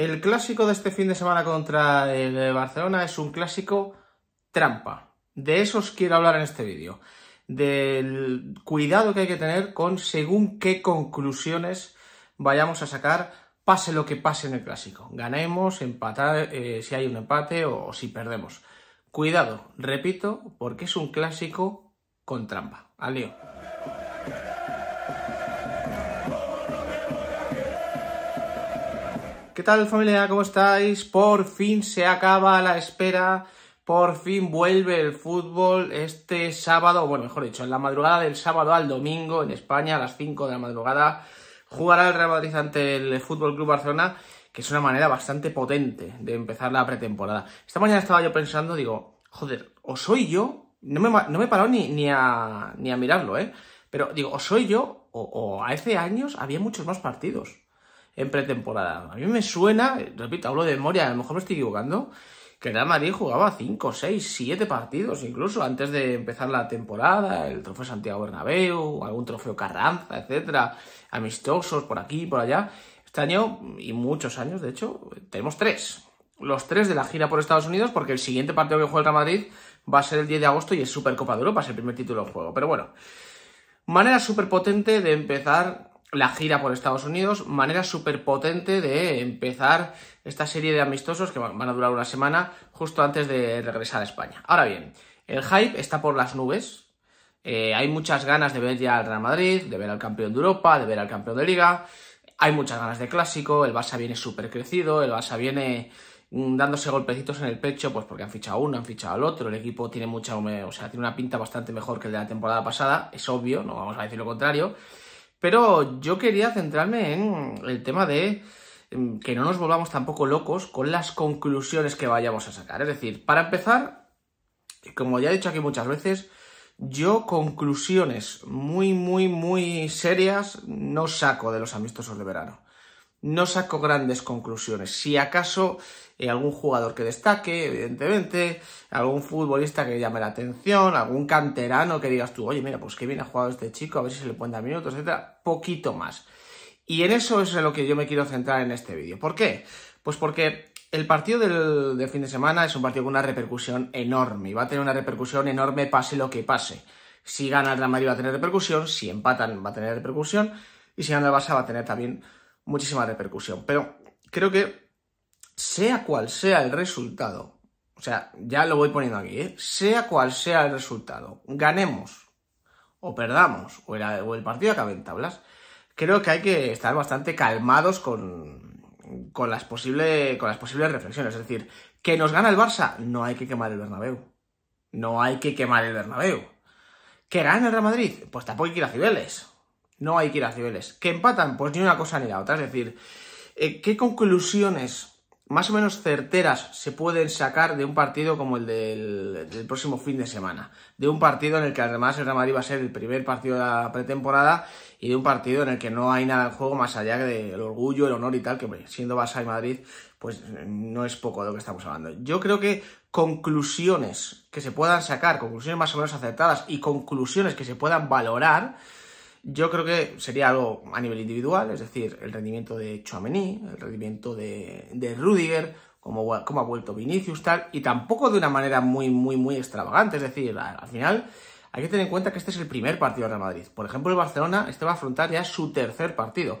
El clásico de este fin de semana contra el de Barcelona es un clásico trampa. De eso os quiero hablar en este vídeo. Del cuidado que hay que tener con según qué conclusiones vayamos a sacar, pase lo que pase en el clásico. Ganemos, empatar, eh, si hay un empate o, si perdemos. Cuidado, repito, porque es un clásico con trampa. Al ¿Qué tal familia? ¿Cómo estáis? Por fin se acaba la espera, por fin vuelve el fútbol este sábado, bueno, mejor dicho, en la madrugada del sábado al domingo en España a las 5 de la madrugada jugará el Real Madrid ante el Fútbol Club Barcelona, que es una manera bastante potente de empezar la pretemporada. Esta mañana estaba yo pensando, digo, joder, o soy yo, no me, no he ni, ni, a, ni a mirarlo, ¿eh? Pero digo, o soy yo, o, o hace años había muchos más partidos en pretemporada. A mí me suena, repito, hablo de memoria, a lo mejor me estoy equivocando, que el Real Madrid jugaba 5, 6, 7 partidos incluso antes de empezar la temporada, el trofeo Santiago Bernabéu, algún trofeo Carranza, etcétera, amistosos por aquí, por allá. Este año, y muchos años de hecho, tenemos 3, Los tres de la gira por Estados Unidos, porque el siguiente partido que juega el Real Madrid va a ser el 10 de agosto y es Supercopa de Europa, es el primer título del juego. Pero bueno, manera súper potente de empezar la gira por Estados Unidos, manera súper potente de empezar esta serie de amistosos que van a durar una semana justo antes de regresar a España. Ahora bien, el hype está por las nubes. Eh, hay muchas ganas de ver ya al Real Madrid, de ver al campeón de Europa, de ver al campeón de Liga. Hay muchas ganas de clásico, el Barça viene súper crecido, el Barça viene mm, dándose golpecitos en el pecho, pues porque han fichado uno, han fichado al otro, el equipo tiene mucha, o sea, tiene una pinta bastante mejor que el de la temporada pasada, es obvio, no vamos a decir lo contrario, pero yo quería centrarme en el tema de em, que no nos volvamos tampoco locos con las conclusiones que vayamos a sacar. Es decir, para empezar, como ya he dicho aquí muchas veces, yo conclusiones muy, muy, muy serias no saco de los amistosos de verano no saco grandes conclusiones. Si acaso hay eh, algún jugador que destaque, evidentemente, algún futbolista que llame la atención, algún canterano que digas tú, oye, mira, pues qué bien ha jugado este chico, a ver si se le cuenta dar minutos, etcétera, poquito más. Y en eso es en lo que yo me quiero centrar en este vídeo. ¿Por qué? Pues porque el partido del, fin de semana es un partido con una repercusión enorme y va a tener una repercusión enorme pase lo que pase. Si gana el Real Madrid va a tener repercusión, si empatan va a tener repercusión y si gana el Barça va a tener también muchísima repercusión. Pero creo que sea cual sea el resultado, o sea, ya lo voy poniendo aquí, ¿eh? sea cual sea el resultado, ganemos o perdamos o el, partido acabe en tablas, creo que hay que estar bastante calmados con, con, las con las posibles reflexiones. Es decir, que nos gana el Barça, no hay que quemar el Bernabéu. No hay que quemar el Bernabéu. Que gane el Real Madrid, pues tampoco hay que ir a Cibeles. No hay que ir a Cibeles. ¿Que empatan? Pues ni una cosa ni la otra. Es decir, eh, ¿qué conclusiones más o menos certeras se pueden sacar de un partido como el del, próximo fin de semana. De un partido en el que además el Real Madrid va a ser el primer partido de la pretemporada y de un partido en el que no hay nada en juego más allá del orgullo, el honor y tal, que siendo Barça y Madrid, pues no es poco de lo que estamos hablando. Yo creo que conclusiones que se puedan sacar, conclusiones más o menos aceptadas y conclusiones que se puedan valorar, yo creo que sería algo a nivel individual, es decir, el rendimiento de Chouameni, el rendimiento de, de Rudiger, cómo, ha vuelto Vinicius, tal, y tampoco de una manera muy, muy, muy extravagante, es decir, al, final hay que tener en cuenta que este es el primer partido de Real Madrid. Por ejemplo, el Barcelona, este va a afrontar ya su tercer partido.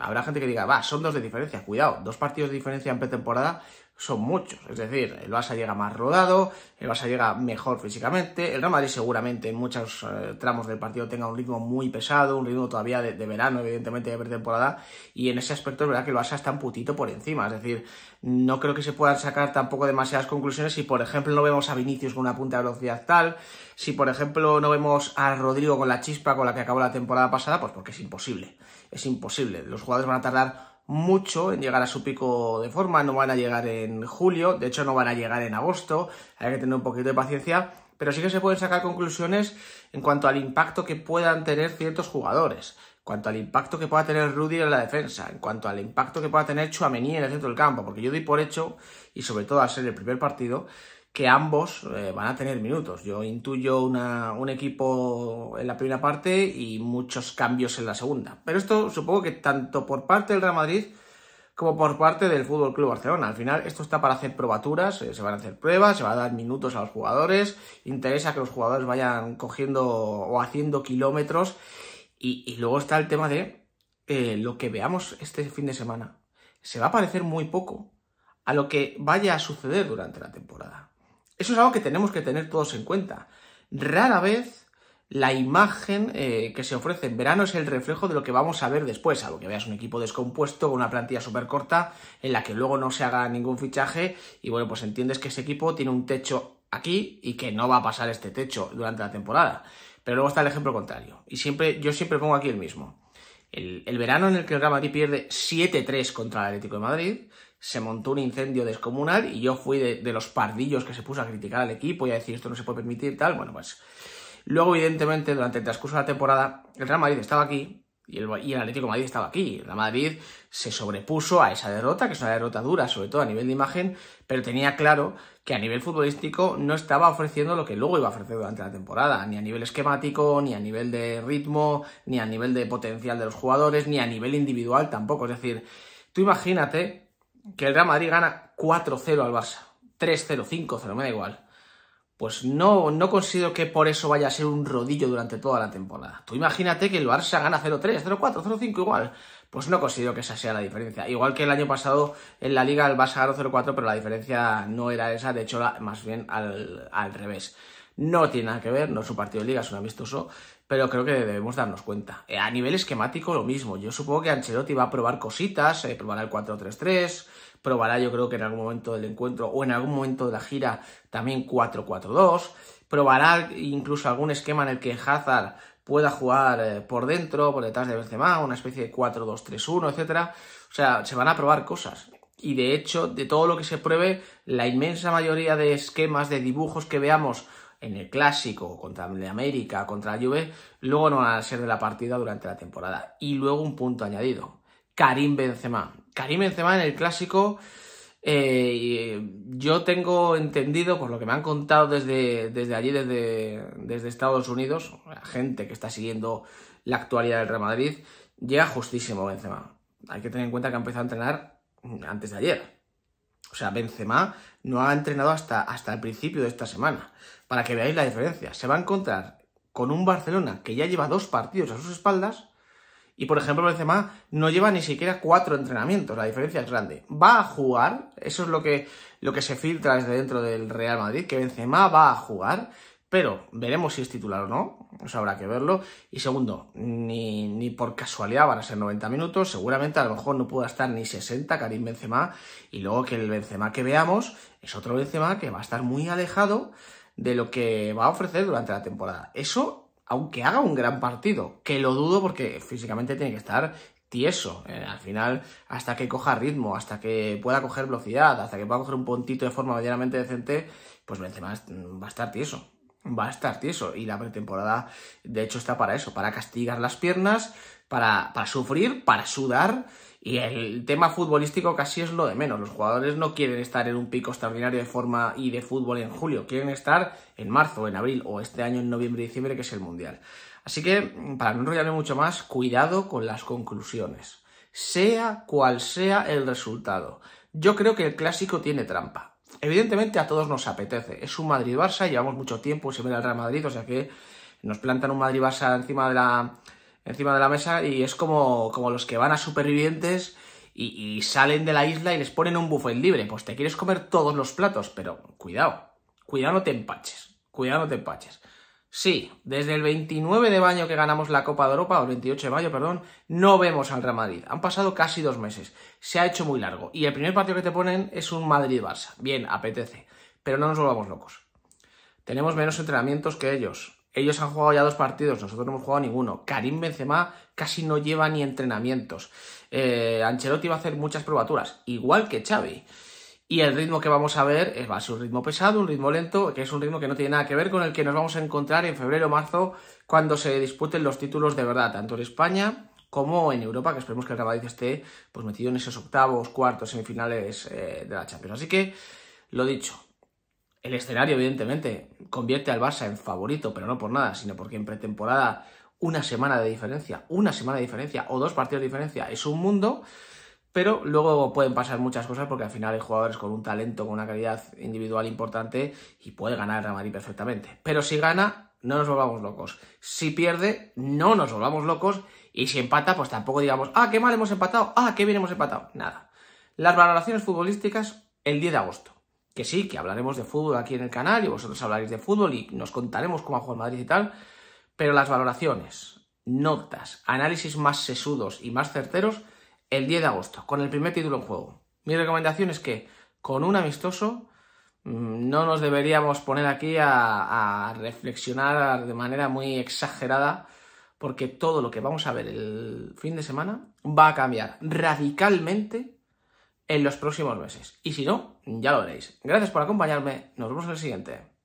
habrá gente que diga, va, son dos de diferencia, cuidado, dos partidos de diferencia en pretemporada son muchos. Es decir, el Barça llega más rodado, el Barça llega mejor físicamente, el Real Madrid seguramente en muchos eh, tramos del partido tenga un ritmo muy pesado, un ritmo todavía de, verano, evidentemente de pretemporada, y en ese aspecto es verdad que el Barça está un putito por encima. Es decir, no creo que se puedan sacar tampoco demasiadas conclusiones si, por ejemplo, no vemos a Vinicius con una punta de velocidad tal, si, por ejemplo, no vemos a Rodrigo con la chispa con la que acabó la temporada pasada, pues porque es imposible. Es imposible. Los jugadores van a tardar mucho en llegar a su pico de forma, no van a llegar en julio, de hecho no van a llegar en agosto, hay que tener un poquito de paciencia, pero sí que se pueden sacar conclusiones en cuanto al impacto que puedan tener ciertos jugadores, en cuanto al impacto que pueda tener Rudy en la defensa, en cuanto al impacto que pueda tener Chuamení en el centro del campo, porque yo doy por hecho, y sobre todo al ser el primer partido, que ambos eh, van a tener minutos. Yo intuyo un equipo en la primera parte y muchos cambios en la segunda. Pero esto supongo que tanto por parte del Real Madrid como por parte del Fútbol Club Barcelona. Al final, esto está para hacer probaturas, eh, se van a hacer pruebas, se van a dar minutos a los jugadores, interesa que los jugadores vayan cogiendo o haciendo kilómetros. Y, luego está el tema de eh, lo que veamos este fin de semana. Se va a parecer muy poco a lo que vaya a suceder durante la temporada. Eso es algo que tenemos que tener todos en cuenta. Rara vez la imagen eh, que se ofrece en verano es el reflejo de lo que vamos a ver después, algo que veas un equipo descompuesto, con una plantilla súper corta, en la que luego no se haga ningún fichaje, y bueno, pues entiendes que ese equipo tiene un techo aquí y que no va a pasar este techo durante la temporada. Pero luego está el ejemplo contrario. Y siempre, yo siempre pongo aquí el mismo. El, verano en el que el Real Madrid pierde 7-3 contra el Atlético de Madrid, se montó un incendio descomunal y yo fui de, los pardillos que se puso a criticar al equipo y a decir esto no se puede permitir tal. Bueno, pues luego evidentemente durante el transcurso de la temporada el Real Madrid estaba aquí y el, y el Atlético Madrid estaba aquí. El Real Madrid se sobrepuso a esa derrota, que es una derrota dura, sobre todo a nivel de imagen, pero tenía claro que a nivel futbolístico no estaba ofreciendo lo que luego iba a ofrecer durante la temporada, ni a nivel esquemático, ni a nivel de ritmo, ni a nivel de potencial de los jugadores, ni a nivel individual tampoco. Es decir, tú imagínate que el Real Madrid gana 4-0 al Barça. 3-0, 5-0, me da igual. Pues no, no considero que por eso vaya a ser un rodillo durante toda la temporada. Tú imagínate que el Barça gana 0-3, 0-4, 0-5 igual. Pues no considero que esa sea la diferencia. Igual que el año pasado en la liga el Barça ganó 0-4, pero la diferencia no era esa, de hecho más bien al, al revés. No tiene nada que ver, no es un partido de liga, es un amistoso pero creo que debemos darnos cuenta. Eh, a nivel esquemático, lo mismo. Yo supongo que Ancelotti va a probar cositas, eh, probará el 4-3-3, probará, yo creo que en algún momento del encuentro o en algún momento de la gira, también 4-4-2. Probará incluso algún esquema en el que Hazard pueda jugar eh, por dentro, por detrás de Benzema, una especie de 4-2-3-1, etcétera. O sea, se van a probar cosas. Y de hecho, de todo lo que se pruebe, la inmensa mayoría de esquemas, de dibujos que veamos en el Clásico contra el América, contra la Juve, luego no van a ser de la partida durante la temporada. Y luego un punto añadido, Karim Benzema. Karim Benzema en el Clásico... Eh, eh, yo tengo entendido, por lo que me han contado desde, desde allí, desde, desde Estados Unidos, la gente que está siguiendo la actualidad del Real Madrid, llega justísimo Benzema. Hay que tener en cuenta que ha empezado a entrenar antes de ayer. O sea, Benzema no ha entrenado hasta, hasta el principio de esta semana. Para que veáis la diferencia. Se va a encontrar con un Barcelona que ya lleva dos partidos a sus espaldas. Y por ejemplo, Benzema no lleva ni siquiera cuatro entrenamientos. La diferencia es grande. Va a jugar. Eso es lo que, lo que se filtra desde dentro del Real Madrid. Que Benzema va a jugar. Pero veremos si es titular o no, eso pues habrá que verlo. Y segundo, ni, por casualidad van a ser 90 minutos, seguramente a lo mejor no pueda estar ni 60 Karim Benzema, y luego que el Benzema que veamos es otro Benzema que va a estar muy alejado de lo que va a ofrecer durante la temporada. Eso, aunque haga un gran partido, que lo dudo porque físicamente tiene que estar tieso. Eh, al final, hasta que coja ritmo, hasta que pueda coger velocidad, hasta que pueda coger un puntito de forma medianamente decente, pues Benzema va a estar tieso va a estar tieso. Y la pretemporada, de hecho, está para eso, para castigar las piernas, para, para sufrir, para sudar. Y el tema futbolístico casi es lo de menos. Los jugadores no quieren estar en un pico extraordinario de forma y de fútbol en julio, quieren estar en marzo, en abril o este año en noviembre y diciembre, que es el Mundial. Así que, para no enrollarme mucho más, cuidado con las conclusiones. Sea cual sea el resultado. Yo creo que el clásico tiene trampa. Evidentemente a todos nos apetece. Es un Madrid-Barça, llevamos mucho tiempo sin ver al Real Madrid, o sea que nos plantan un Madrid-Barça encima de la encima de la mesa y es como, como los que van a supervivientes y, y, salen de la isla y les ponen un buffet libre. Pues te quieres comer todos los platos, pero cuidado, cuidado no te empaches, cuidado no te empaches. Sí, desde el 29 de mayo que ganamos la Copa de Europa, o el 28 de mayo, perdón, no vemos al Real Madrid. Han pasado casi dos meses. Se ha hecho muy largo. Y el primer partido que te ponen es un Madrid-Barça. Bien, apetece. Pero no nos volvamos locos. Tenemos menos entrenamientos que ellos. Ellos han jugado ya dos partidos, nosotros no hemos jugado ninguno. Karim Benzema casi no lleva ni entrenamientos. Eh, Ancelotti va a hacer muchas probaturas, igual que Xavi. Y el ritmo que vamos a ver eh, va a ser un ritmo pesado, un ritmo lento, que es un ritmo que no tiene nada que ver con el que nos vamos a encontrar en febrero o marzo cuando se disputen los títulos de verdad, tanto en España como en Europa, que esperemos que el Real esté pues, metido en esos octavos, cuartos, semifinales eh, de la Champions. Así que, lo dicho, el escenario evidentemente convierte al Barça en favorito, pero no por nada, sino porque en pretemporada una semana de diferencia, una semana de diferencia o dos partidos de diferencia es un mundo pero luego pueden pasar muchas cosas porque al final hay jugadores con un talento, con una calidad individual importante y puede ganar el Madrid perfectamente. Pero si gana, no nos volvamos locos. Si pierde, no nos volvamos locos. Y si empata, pues tampoco digamos, ah, qué mal hemos empatado, ah, qué bien hemos empatado. Nada. Las valoraciones futbolísticas el 10 de agosto. Que sí, que hablaremos de fútbol aquí en el canal y vosotros hablaréis de fútbol y nos contaremos cómo ha jugado Madrid y tal. Pero las valoraciones, notas, análisis más sesudos y más certeros el 10 de agosto, con el primer título en juego. Mi recomendación es que con un amistoso mm, no nos deberíamos poner aquí a, reflexionar de manera muy exagerada, porque todo lo que vamos a ver el fin de semana va a cambiar radicalmente en los próximos meses. Y si no, ya lo veréis. Gracias por acompañarme, nos vemos en el siguiente.